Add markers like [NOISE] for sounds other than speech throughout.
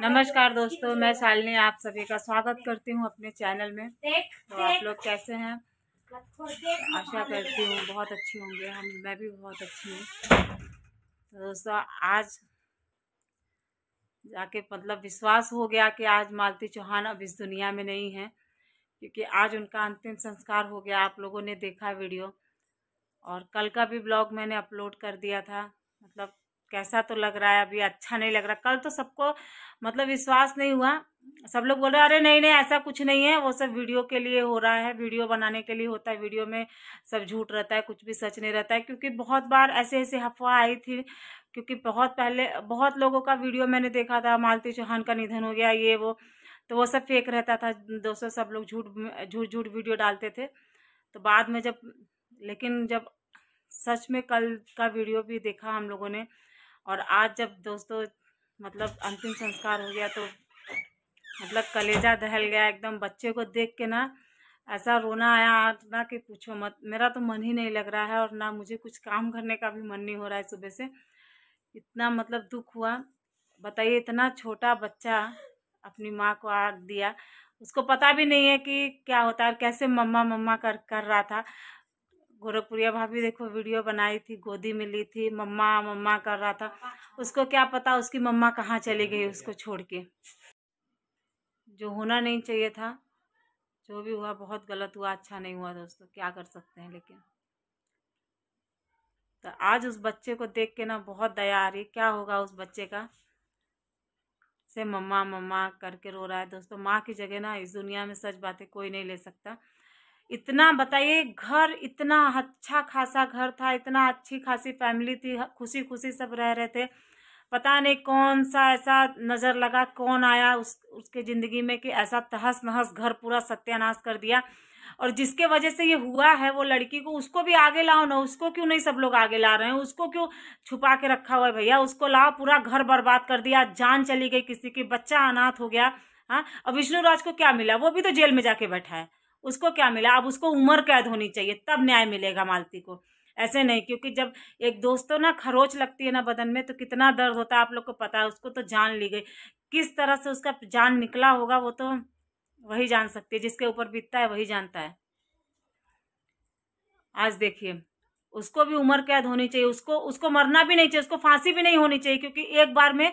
नमस्कार दोस्तों मैं शालिनी आप सभी का स्वागत करती हूँ अपने चैनल में तो आप लोग कैसे हैं आशा करती हूँ बहुत अच्छी होंगे हम मैं भी बहुत अच्छी हूँ तो दोस्तों आज जाके मतलब विश्वास हो गया कि आज मालती चौहान अब इस दुनिया में नहीं है क्योंकि आज उनका अंतिम संस्कार हो गया आप लोगों ने देखा वीडियो और कल का भी ब्लॉग मैंने अपलोड कर दिया था मतलब कैसा तो लग रहा है अभी अच्छा नहीं लग रहा कल तो सबको मतलब विश्वास नहीं हुआ सब लोग बोल रहे अरे नहीं नहीं ऐसा कुछ नहीं है वो सब वीडियो के लिए हो रहा है वीडियो बनाने के लिए होता है वीडियो में सब झूठ रहता है कुछ भी सच नहीं रहता है क्योंकि बहुत बार ऐसे ऐसे अफवाह आई थी क्योंकि बहुत पहले बहुत लोगों का वीडियो मैंने देखा था मालती चौहान का निधन हो गया ये वो तो वो सब फेक रहता था दोस्तों सब लोग झूठ झूठ झूठ वीडियो डालते थे तो बाद में जब लेकिन जब सच में कल का वीडियो भी देखा हम लोगों ने और आज जब दोस्तों मतलब अंतिम संस्कार हो गया तो मतलब कलेजा दहल गया एकदम बच्चे को देख के ना ऐसा रोना आया ना कि पूछो मत मेरा तो मन ही नहीं लग रहा है और ना मुझे कुछ काम करने का भी मन नहीं हो रहा है सुबह से इतना मतलब दुख हुआ बताइए इतना छोटा बच्चा अपनी माँ को आग दिया उसको पता भी नहीं है कि क्या होता है कैसे मम्मा मम्मा कर कर रहा था गोरखपुरिया भाभी देखो वीडियो बनाई थी गोदी में ली थी मम्मा मम्मा कर रहा था उसको क्या पता उसकी मम्मा कहाँ चली गई उसको छोड़ के जो होना नहीं चाहिए था जो भी हुआ बहुत गलत हुआ अच्छा नहीं हुआ दोस्तों क्या कर सकते हैं लेकिन तो आज उस बच्चे को देख के ना बहुत दया आ रही क्या होगा उस बच्चे का से मम्मा मम्मा करके रो रहा है दोस्तों माँ की जगह ना इस दुनिया में सच बातें कोई नहीं ले सकता इतना बताइए घर इतना अच्छा खासा घर था इतना अच्छी खासी फैमिली थी खुशी खुशी सब रह रहे थे पता नहीं कौन सा ऐसा नज़र लगा कौन आया उस उसके ज़िंदगी में कि ऐसा तहस नहस घर पूरा सत्यानाश कर दिया और जिसके वजह से ये हुआ है वो लड़की को उसको भी आगे लाओ ना उसको क्यों नहीं सब लोग आगे ला रहे हैं उसको क्यों छुपा के रखा हुआ है भैया उसको लाओ पूरा घर बर्बाद कर दिया जान चली गई किसी की बच्चा अनाथ हो गया हाँ और विष्णु राज को क्या मिला वो भी तो जेल में जाके बैठा है उसको क्या मिला अब उसको उम्र कैद होनी चाहिए तब न्याय मिलेगा मालती को ऐसे नहीं क्योंकि जब एक दोस्तों तो ना खरोच लगती है ना बदन में तो कितना दर्द होता है आप लोग को पता है उसको तो जान ली गई किस तरह से उसका जान निकला होगा वो तो वही जान सकती है जिसके ऊपर बीतता है वही जानता है आज देखिए उसको भी उम्र कैद होनी चाहिए उसको उसको मरना भी नहीं चाहिए उसको फांसी भी नहीं होनी चाहिए क्योंकि एक बार में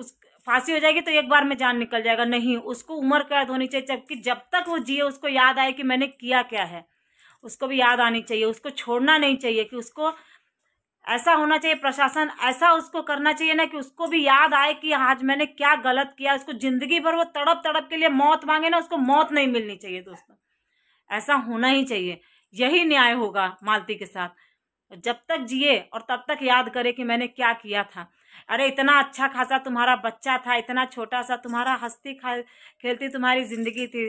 उस फांसी हो जाएगी तो एक बार में जान निकल जाएगा नहीं उसको उम्र कैद होनी चाहिए जबकि जब तक वो जिए उसको याद आए कि मैंने किया क्या है उसको भी याद आनी चाहिए उसको छोड़ना नहीं चाहिए कि उसको ऐसा होना चाहिए प्रशासन ऐसा उसको करना चाहिए ना कि उसको भी याद आए कि हाँ, आज मैंने क्या गलत किया उसको जिंदगी भर वो तड़प तड़प के लिए मौत मांगे ना उसको मौत नहीं मिलनी चाहिए दोस्तों ऐसा होना ही चाहिए यही न्याय होगा मालती के साथ जब तक जिए और तब तक याद करे कि मैंने क्या किया था अरे इतना अच्छा खासा तुम्हारा बच्चा था इतना छोटा सा तुम्हारा हस्ती खा खेलती तुम्हारी जिंदगी थी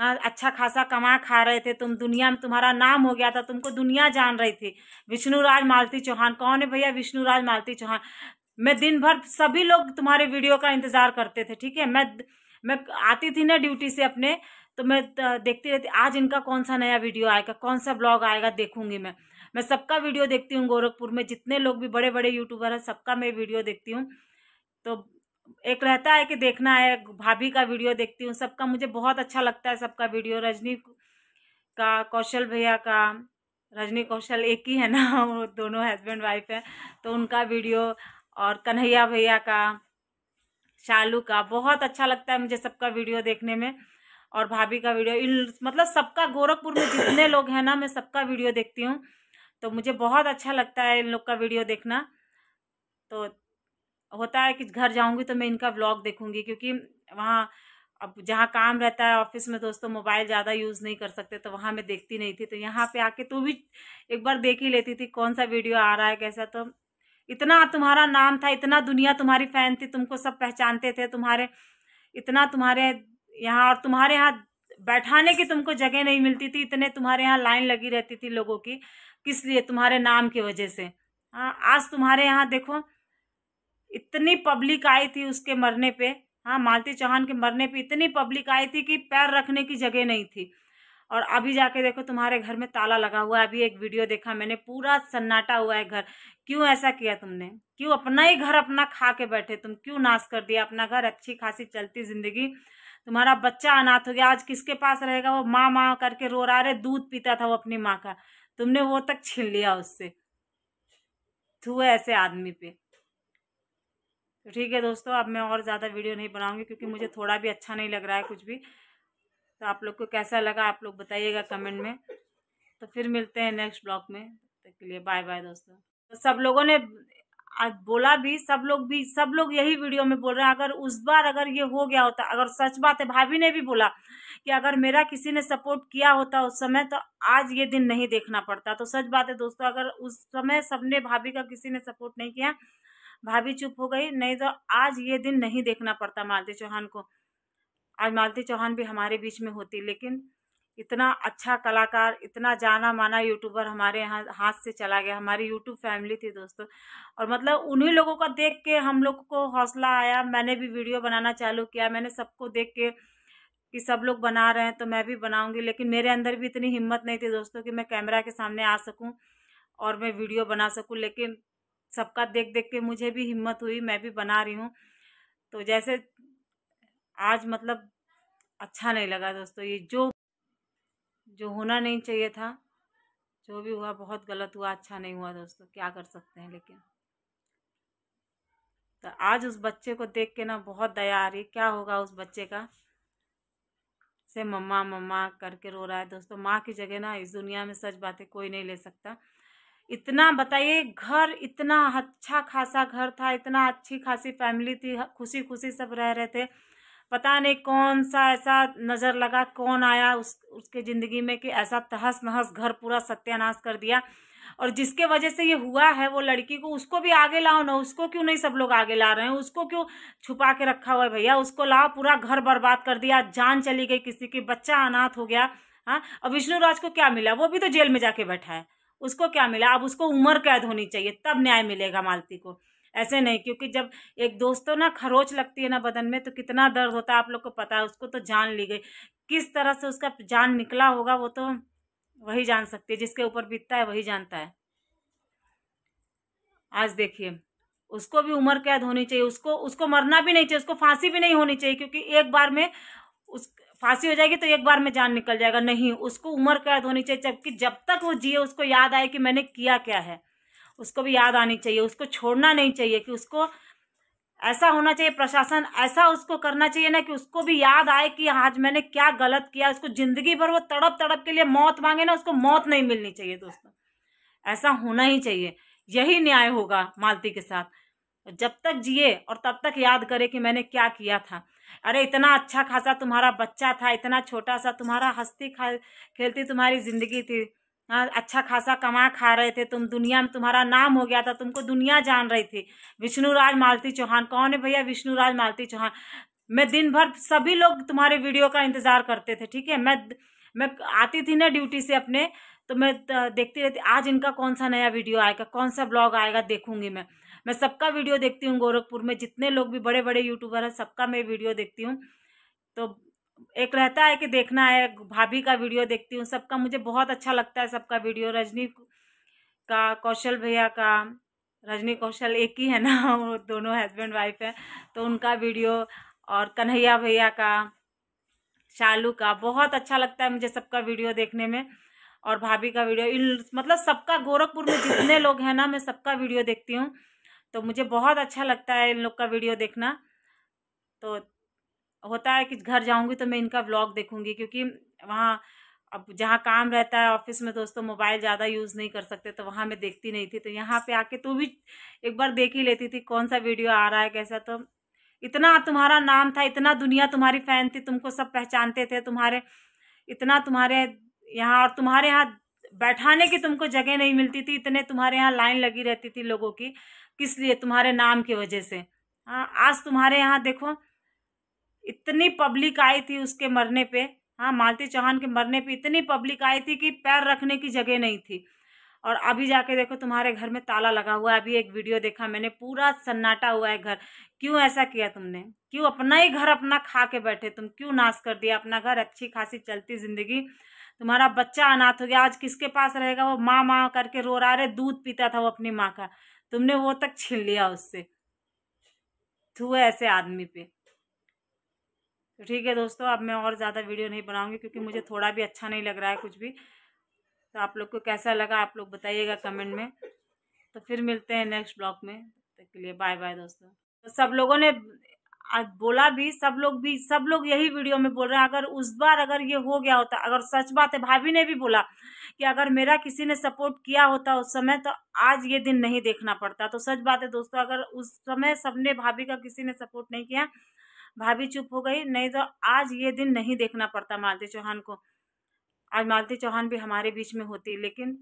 हाँ, अच्छा खासा कमा खा रहे थे तुम दुनिया में तुम्हारा नाम हो गया था तुमको दुनिया जान रही थी राज मालती चौहान कौन है भैया राज मालती चौहान मैं दिन भर सभी लोग तुम्हारे वीडियो का इंतजार करते थे ठीक है मैं मैं आती थी ना ड्यूटी से अपने तो मैं देखती रहती आज इनका कौन सा नया वीडियो आएगा कौन सा ब्लॉग आएगा देखूंगी मैं मैं सबका वीडियो देखती हूँ गोरखपुर में जितने लोग भी बड़े बड़े यूट्यूबर हैं सबका मैं वीडियो देखती हूँ तो एक रहता है कि देखना है भाभी का वीडियो देखती हूँ सबका मुझे बहुत अच्छा लगता है सबका वीडियो रजनी का कौशल भैया का रजनी कौशल एक ही है ना वो दोनों हस्बैंड वाइफ हैं तो उनका वीडियो और कन्हैया भैया का शालू का बहुत अच्छा लगता है मुझे सबका वीडियो देखने में और भाभी का वीडियो इन मतलब सबका गोरखपुर में जितने लोग हैं ना मैं सबका वीडियो देखती हूँ तो मुझे बहुत अच्छा लगता है इन लोग का वीडियो देखना तो होता है कि घर जाऊंगी तो मैं इनका ब्लॉग देखूंगी क्योंकि वहाँ अब जहाँ काम रहता है ऑफिस में दोस्तों मोबाइल ज़्यादा यूज़ नहीं कर सकते तो वहाँ मैं देखती नहीं थी तो यहाँ पे आके तू भी एक बार देख ही लेती थी कौन सा वीडियो आ रहा है कैसा तो इतना तुम्हारा नाम था इतना दुनिया तुम्हारी फ़ैन थी तुमको सब पहचानते थे तुम्हारे इतना तुम्हारे यहाँ और तुम्हारे यहाँ बैठाने की तुमको जगह नहीं मिलती थी इतने तुम्हारे यहाँ लाइन लगी रहती थी लोगों की किस लिए तुम्हारे नाम की वजह से हाँ आज तुम्हारे यहाँ देखो इतनी पब्लिक आई थी उसके मरने पे हाँ मालती चौहान के मरने पे इतनी पब्लिक आई थी कि पैर रखने की जगह नहीं थी और अभी जाके देखो तुम्हारे घर में ताला लगा हुआ है अभी एक वीडियो देखा मैंने पूरा सन्नाटा हुआ है घर क्यों ऐसा किया तुमने क्यों अपना ही घर अपना खा के बैठे तुम क्यों नाश कर दिया अपना घर अच्छी खासी चलती जिंदगी तुम्हारा बच्चा अनाथ हो गया आज किसके पास रहेगा वो माँ माँ करके रो रहा अरे दूध पीता था वो अपनी माँ का तुमने वो तक छीन लिया उससे थू ऐसे आदमी पे तो ठीक है दोस्तों अब मैं और ज़्यादा वीडियो नहीं बनाऊंगी क्योंकि मुझे थोड़ा भी अच्छा नहीं लग रहा है कुछ भी तो आप लोग को कैसा लगा आप लोग बताइएगा कमेंट में तो फिर मिलते हैं नेक्स्ट ब्लॉग में तक तो के लिए बाय बाय दोस्तों तो सब लोगों ने आज बोला भी सब लोग भी सब लोग यही वीडियो में बोल रहे हैं अगर उस बार अगर ये हो गया होता अगर सच बात है भाभी ने भी बोला कि अगर मेरा किसी ने सपोर्ट किया होता उस समय तो आज ये दिन नहीं देखना पड़ता तो सच बात है दोस्तों अगर उस समय सबने भाभी का किसी ने सपोर्ट नहीं किया भाभी चुप हो गई नहीं तो आज ये दिन नहीं देखना पड़ता मालती चौहान को आज मालती चौहान भी हमारे बीच में होती लेकिन इतना अच्छा कलाकार इतना जाना माना यूट्यूबर हमारे यहाँ हाथ से चला गया हमारी यूट्यूब फैमिली थी दोस्तों और मतलब उन्हीं लोगों का देख के हम लोग को हौसला आया मैंने भी वीडियो बनाना चालू किया मैंने सबको देख के कि सब लोग बना रहे हैं तो मैं भी बनाऊंगी लेकिन मेरे अंदर भी इतनी हिम्मत नहीं थी दोस्तों कि मैं कैमरा के सामने आ सकूं और मैं वीडियो बना सकूं लेकिन सबका देख देख के मुझे भी हिम्मत हुई मैं भी बना रही हूँ तो जैसे आज मतलब अच्छा नहीं लगा दोस्तों ये जो जो होना नहीं चाहिए था जो भी हुआ बहुत गलत हुआ अच्छा नहीं हुआ दोस्तों क्या कर सकते हैं लेकिन तो आज उस बच्चे को देख के ना बहुत दया आ रही क्या होगा उस बच्चे का से मम्मा मम्मा करके रो रहा है दोस्तों माँ की जगह ना इस दुनिया में सच बातें कोई नहीं ले सकता इतना बताइए घर इतना अच्छा खासा घर था इतना अच्छी खासी फैमिली थी खुशी खुशी सब रह रहे थे पता नहीं कौन सा ऐसा नज़र लगा कौन आया उस उसके ज़िंदगी में कि ऐसा तहस नहस घर पूरा सत्यानाश कर दिया और जिसके वजह से ये हुआ है वो लड़की को उसको भी आगे लाओ ना उसको क्यों नहीं सब लोग आगे ला रहे हैं उसको क्यों छुपा के रखा हुआ है भैया उसको लाओ पूरा घर बर्बाद कर दिया जान चली गई किसी की बच्चा अनाथ हो गया हाँ अब विष्णु राज को क्या मिला वो भी तो जेल में जाके बैठा है उसको क्या मिला अब उसको उम्र कैद होनी चाहिए तब न्याय मिलेगा मालती को ऐसे नहीं क्योंकि जब एक दोस्तों तो ना खरोच लगती है ना बदन में तो कितना दर्द होता है आप लोग को पता है उसको तो जान ली गई किस तरह से उसका जान निकला होगा वो तो वही जान सकती है जिसके ऊपर बीतता है वही जानता है आज देखिए उसको भी उम्र कैद होनी चाहिए उसको उसको मरना भी नहीं चाहिए उसको फांसी भी नहीं होनी चाहिए क्योंकि एक बार में उस फांसी हो जाएगी तो एक बार में जान निकल जाएगा नहीं उसको उम्र कैद होनी चाहिए जबकि जब तक वो जिए उसको याद आए कि मैंने किया क्या है उसको भी याद आनी चाहिए उसको छोड़ना नहीं चाहिए कि उसको ऐसा होना चाहिए प्रशासन ऐसा उसको करना चाहिए ना कि उसको भी याद आए कि आज मैंने क्या गलत किया उसको ज़िंदगी भर वो तड़प तड़प के लिए मौत मांगे ना उसको मौत नहीं मिलनी चाहिए दोस्तों ऐसा होना ही चाहिए यही न्याय होगा मालती के साथ जब तक जिए और तब तक याद करे कि मैंने क्या किया था अरे इतना अच्छा खासा तुम्हारा बच्चा था इतना छोटा सा तुम्हारा हंसती खेलती तुम्हारी ज़िंदगी थी हाँ, अच्छा खासा कमा खा रहे थे तुम दुनिया में तुम्हारा नाम हो गया था तुमको दुनिया जान रही थी विष्णु राज मालती चौहान कौन है भैया विष्णुराज मालती चौहान मैं दिन भर सभी लोग तुम्हारे वीडियो का इंतज़ार करते थे ठीक है मैं मैं आती थी ना ड्यूटी से अपने तो मैं देखती रहती आज इनका कौन सा नया वीडियो आएगा कौन सा ब्लॉग आएगा देखूंगी मैं मैं सबका वीडियो देखती हूँ गोरखपुर में जितने लोग भी बड़े बड़े यूट्यूबर हैं सबका मैं वीडियो देखती हूँ तो एक रहता है कि देखना है भाभी का वीडियो देखती हूँ सबका मुझे बहुत अच्छा लगता है सबका वीडियो रजनी का कौशल भैया का रजनी कौशल एक ही है ना [LAUGHS] वो दोनों हस्बैंड वाइफ है तो उनका वीडियो और कन्हैया भैया का शालू का बहुत अच्छा लगता है मुझे सबका वीडियो देखने में और भाभी का वीडियो इन मतलब सबका गोरखपुर में जितने लोग हैं ना मैं सबका वीडियो देखती हूँ तो मुझे बहुत अच्छा लगता है इन लोग का वीडियो देखना तो होता है कि घर जाऊँगी तो मैं इनका व्लॉग देखूँगी क्योंकि वहाँ अब जहाँ काम रहता है ऑफिस में दोस्तों मोबाइल ज़्यादा यूज़ नहीं कर सकते तो वहाँ मैं देखती नहीं थी तो यहाँ पे आके तो भी एक बार देख ही लेती थी कौन सा वीडियो आ रहा है कैसा तो इतना तुम्हारा नाम था इतना दुनिया तुम्हारी फ़ैन थी तुमको सब पहचानते थे तुम्हारे इतना तुम्हारे यहाँ और तुम्हारे यहाँ बैठाने की तुमको जगह नहीं मिलती थी इतने तुम्हारे यहाँ लाइन लगी रहती थी लोगों की किस लिए तुम्हारे नाम की वजह से हाँ आज तुम्हारे यहाँ देखो इतनी पब्लिक आई थी उसके मरने पे हाँ मालती चौहान के मरने पे इतनी पब्लिक आई थी कि पैर रखने की जगह नहीं थी और अभी जाके देखो तुम्हारे घर में ताला लगा हुआ है अभी एक वीडियो देखा मैंने पूरा सन्नाटा हुआ है घर क्यों ऐसा किया तुमने क्यों अपना ही घर अपना खा के बैठे तुम क्यों नाश कर दिया अपना घर अच्छी खासी चलती ज़िंदगी तुम्हारा बच्चा अनाथ हो गया आज किसके पास रहेगा वो माँ माँ करके रो रहा रहे दूध पीता था वो अपनी माँ का तुमने वो तक छीन लिया उससे थुए ऐसे आदमी पे तो ठीक है दोस्तों अब मैं और ज़्यादा वीडियो नहीं बनाऊँगी क्योंकि मुझे थोड़ा भी अच्छा नहीं लग रहा है कुछ भी तो आप लोग को कैसा लगा आप लोग बताइएगा कमेंट में तो फिर मिलते हैं नेक्स्ट ब्लॉग में तक के लिए बाय बाय दोस्तों तो सब लोगों ने आज बोला भी सब लोग भी सब लोग यही वीडियो में बोल रहे हैं अगर उस बार अगर ये हो गया होता अगर सच बात है भाभी ने भी बोला कि अगर मेरा किसी ने सपोर्ट किया होता उस समय तो आज ये दिन नहीं देखना पड़ता तो सच बात है दोस्तों अगर उस समय सबने भाभी का किसी ने सपोर्ट नहीं किया भाभी चुप हो गई नहीं तो आज ये दिन नहीं देखना पड़ता मालती चौहान को आज मालती चौहान भी हमारे बीच में होती लेकिन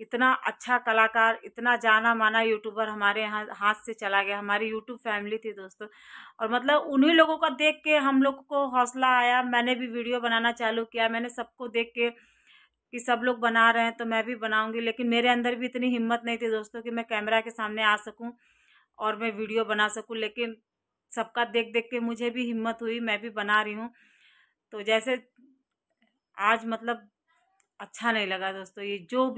इतना अच्छा कलाकार इतना जाना माना यूट्यूबर हमारे यहाँ हाथ से चला गया हमारी यूट्यूब फैमिली थी दोस्तों और मतलब उन्हीं लोगों का देख के हम लोग को हौसला आया मैंने भी वीडियो बनाना चालू किया मैंने सबको देख के कि सब लोग बना रहे हैं तो मैं भी बनाऊंगी लेकिन मेरे अंदर भी इतनी हिम्मत नहीं थी दोस्तों कि मैं कैमरा के सामने आ सकूँ और मैं वीडियो बना सकूँ लेकिन सबका देख देख के मुझे भी हिम्मत हुई मैं भी बना रही हूँ तो जैसे आज मतलब अच्छा नहीं लगा दोस्तों ये जो